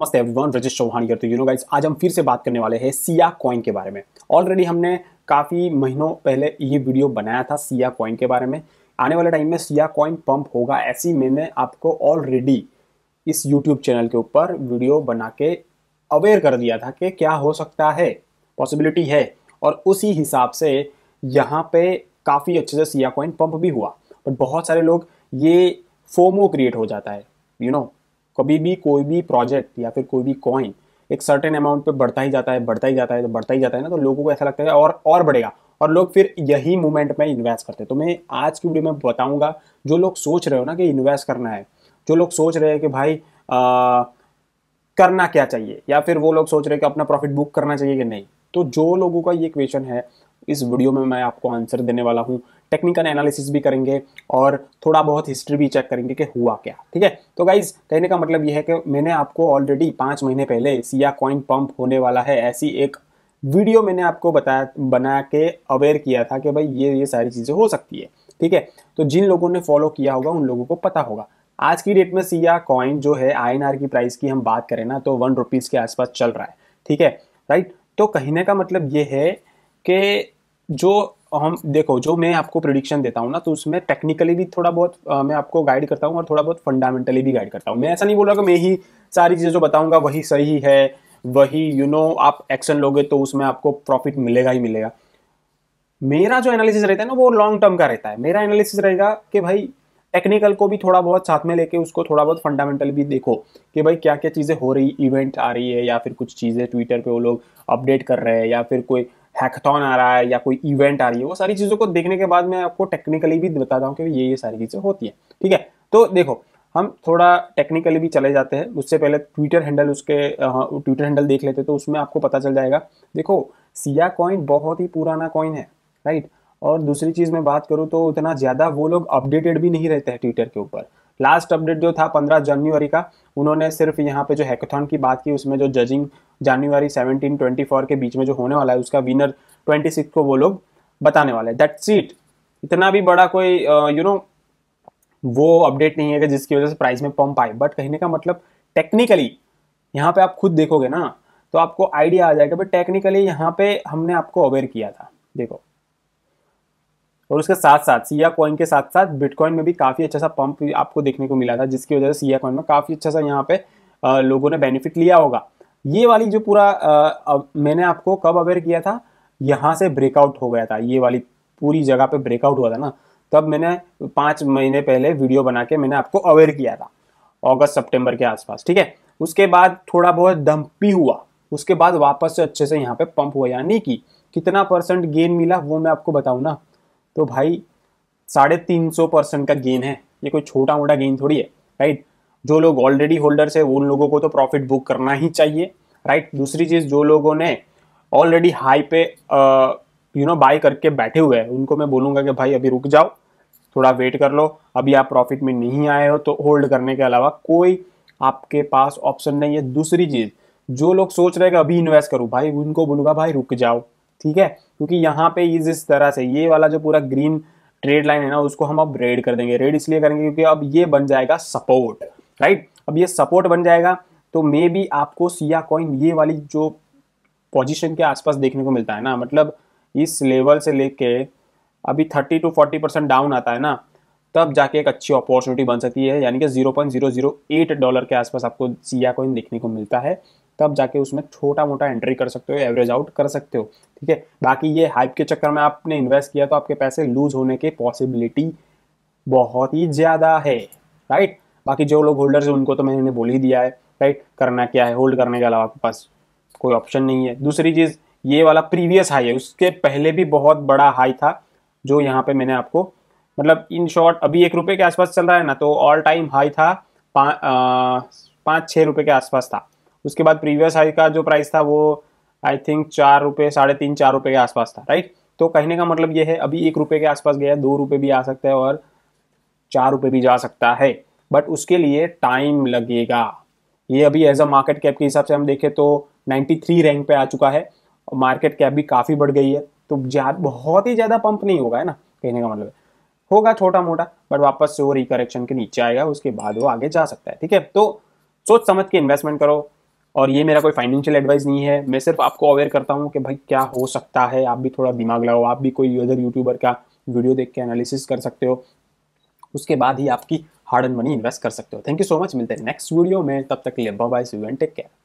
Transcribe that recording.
नमस्ते एवरीवन रजेश चौहान तो you know guys आज हम फिर से बात करने वाले हैं सिया कॉइन के बारे में ऑलरेडी हमने काफ़ी महीनों पहले ये वीडियो बनाया था सिया कॉइन के बारे में आने वाले टाइम में सिया कॉइन पंप होगा ऐसी मैंने आपको ऑलरेडी इस यूट्यूब चैनल के ऊपर वीडियो बना के अवेयर कर दिया था कि क्या हो सकता है पॉसिबिलिटी है और उसी हिसाब से यहाँ पे काफ़ी अच्छे से सिया कॉइन पंप भी हुआ बट बहुत सारे लोग ये फोमो क्रिएट हो जाता है यू you नो know, कभी भी कोई भी प्रोजेक्ट या फिर कोई भी कॉइन एक सर्टेन अमाउंट पे बढ़ता ही जाता है बढ़ता ही जाता है तो बढ़ता ही जाता है ना तो लोगों को ऐसा लगता है और और बढ़ेगा और लोग फिर यही मूवमेंट में इन्वेस्ट करते हैं तो मैं आज की वीडियो में बताऊंगा जो लोग सोच रहे हो ना कि इन्वेस्ट करना है जो लोग सोच रहे हैं कि भाई आ, करना क्या चाहिए या फिर वो लोग सोच रहे हैं कि अपना प्रॉफिट बुक करना चाहिए कि नहीं तो जो लोगों का ये क्वेश्चन है इस वीडियो में मैं आपको आंसर देने वाला हूँ टेक्निकल एनालिसिस भी करेंगे और थोड़ा बहुत हिस्ट्री भी चेक करेंगे कि हुआ क्या ठीक है तो गाइज कहने का मतलब यह है कि मैंने आपको ऑलरेडी पाँच महीने पहले सिया कॉइन पंप होने वाला है ऐसी एक वीडियो मैंने आपको बताया बना के अवेयर किया था कि भाई ये ये सारी चीज़ें हो सकती है ठीक है तो जिन लोगों ने फॉलो किया होगा उन लोगों को पता होगा आज की डेट में सिया कॉइन जो है आई की प्राइस की हम बात करें ना तो वन रुपीज़ के आसपास चल रहा है ठीक है राइट तो कहने का मतलब ये है कि जो हम देखो जो मैं आपको प्रिडिक्शन देता हूँ ना तो उसमें टेक्निकली भी थोड़ा बहुत आ, मैं आपको गाइड करता हूँ और थोड़ा बहुत फंडामेंटली भी गाइड करता हूँ मैं ऐसा नहीं बोल रहा कि मैं ही सारी चीज़ें जो बताऊँगा वही सही है वही यू you नो know, आप एक्शन लोगे तो उसमें आपको प्रॉफिट मिलेगा ही मिलेगा मेरा जो एनालिसिस रहता है ना वो लॉन्ग टर्म का रहता है मेरा एनालिसिस रहेगा कि भाई टेक्निकल को भी थोड़ा बहुत साथ में लेके उसको थोड़ा बहुत फंडामेंटल भी देखो कि भाई क्या क्या चीज़ें हो रही इवेंट आ रही है या फिर कुछ चीज़ें ट्विटर पे वो लोग अपडेट कर रहे हैं या फिर कोई हैकथॉन आ रहा है या कोई इवेंट आ रही है वो सारी चीज़ों को देखने के बाद मैं आपको टेक्निकली भी बताता हूँ कि ये ये सारी चीज़ें होती है ठीक है तो देखो हम थोड़ा टेक्निकली भी चले जाते हैं उससे पहले ट्विटर हैंडल उसके ट्विटर हैंडल हाँ, देख लेते तो उसमें आपको पता चल जाएगा देखो सिया कॉइन बहुत ही पुराना कॉइन है राइट और दूसरी चीज़ मैं बात करूँ तो उतना ज़्यादा वो लोग अपडेटेड भी नहीं रहते हैं ट्विटर के ऊपर लास्ट अपडेट जो था पंद्रह जनवरी का उन्होंने सिर्फ यहाँ पे जो हैकथॉन की बात की उसमें जो जजिंग जनवरी सेवनटीन ट्वेंटी फोर के बीच में जो होने वाला है उसका विनर ट्वेंटी सिक्स को वो लोग बताने वाले हैं दैट्स इट इतना भी बड़ा कोई you uh, know you know, वो अपडेट नहीं है कि जिसकी वजह से प्राइस में पंप आए बट कहने का मतलब टेक्निकली यहाँ पे आप खुद देखोगे ना तो आपको आइडिया आ जाएगा भाई टेक्निकली यहाँ पे हमने आपको अवेयर किया था देखो और उसके साथ साथ सिया कॉइन के साथ साथ बिटकॉइन में भी काफ़ी अच्छा सा पंप आपको देखने को मिला था जिसकी वजह से सिया कॉइन में काफ़ी अच्छा सा यहाँ पे लोगों ने बेनिफिट लिया होगा ये वाली जो पूरा मैंने आपको कब अवेयर किया था यहाँ से ब्रेकआउट हो गया था ये वाली पूरी जगह पे ब्रेकआउट हुआ था ना तब मैंने पाँच महीने पहले वीडियो बना के मैंने आपको अवेयर किया था अगस्त सेप्टेम्बर के आसपास ठीक है उसके बाद थोड़ा बहुत दम्पी हुआ उसके बाद वापस से अच्छे से यहाँ पे पंप हुआ यानी कि कितना परसेंट गेन मिला वो मैं आपको बताऊँ ना तो भाई साढ़े तीन सौ परसेंट का गेन है ये कोई छोटा मोटा गेन थोड़ी है राइट जो लोग ऑलरेडी होल्डर्स है उन लोगों को तो प्रॉफिट बुक करना ही चाहिए राइट दूसरी चीज़ जो लोगों ने ऑलरेडी हाई पे यू नो बाय करके बैठे हुए हैं उनको मैं बोलूँगा कि भाई अभी रुक जाओ थोड़ा वेट कर लो अभी आप प्रॉफिट में नहीं आए हो तो होल्ड करने के अलावा कोई आपके पास ऑप्शन नहीं है दूसरी चीज़ जो लोग सोच रहे हैं कि अभी इन्वेस्ट करूँ भाई उनको बोलूँगा भाई रुक जाओ ठीक है क्योंकि यहाँ पे ये जिस तरह से ये वाला जो पूरा ग्रीन ट्रेड लाइन है ना उसको हम अब रेड कर देंगे रेड इसलिए करेंगे क्योंकि अब ये बन जाएगा सपोर्ट राइट अब ये सपोर्ट बन जाएगा तो मे बी आपको सिया कॉइन ये वाली जो पोजिशन के आसपास देखने को मिलता है ना मतलब इस लेवल से लेके अभी thirty two forty percent down आता है ना तब जाके एक अच्छी अपॉर्चुनिटी बन सकती है यानी कि 0.008 डॉलर के आसपास आपको सिया कॉइन देखने को मिलता है तब जाके उसमें छोटा मोटा एंट्री कर सकते हो एवरेज आउट कर सकते हो ठीक है बाकी ये हाइप के चक्कर में आपने इन्वेस्ट किया तो आपके पैसे लूज होने की पॉसिबिलिटी बहुत ही ज़्यादा है राइट बाकी जो लोग होल्डर्स हैं उनको तो मैंने बोल ही दिया है राइट करना क्या है होल्ड करने के अलावा आपके पास कोई ऑप्शन नहीं है दूसरी चीज़ ये वाला प्रीवियस हाई है उसके पहले भी बहुत बड़ा हाई था जो यहाँ पे मैंने आपको मतलब इन शॉर्ट अभी एक रुपये के आसपास चल रहा है ना तो ऑल टाइम हाई था पाँच छः रुपये के आसपास था उसके बाद प्रीवियस हाई का जो प्राइस था वो आई थिंक चार रुपये साढ़े तीन चार रुपये के आसपास था राइट तो कहने का मतलब ये है अभी एक रुपये के आसपास गया दो रुपये भी आ सकता है और चार रुपये भी जा सकता है बट उसके लिए टाइम लगेगा ये अभी एज अ मार्केट कैप के हिसाब से हम देखें तो 93 रैंक पे आ चुका है और मार्केट कैप भी काफ़ी बढ़ गई है तो ज़्यादा बहुत ही ज़्यादा पंप नहीं होगा है ना कहने का मतलब होगा छोटा मोटा बट वापस से वो रिकरेक्शन के नीचे आएगा उसके बाद वो आगे जा सकता है ठीक है तो सोच समझ के इन्वेस्टमेंट करो और ये मेरा कोई फाइनेंशियल एडवाइस नहीं है मैं सिर्फ आपको अवेयर करता हूँ कि भाई क्या हो सकता है आप भी थोड़ा दिमाग लगाओ आप भी कोई अदर यूट्यूबर का वीडियो देख के एनालिसिस कर सकते हो उसके बाद ही आपकी हार्ड एंड मनी इन्वेस्ट कर सकते हो थैंक यू सो मच मिलते हैं नेक्स्ट वीडियो में तब तक के लिए बाय सी टेक केयर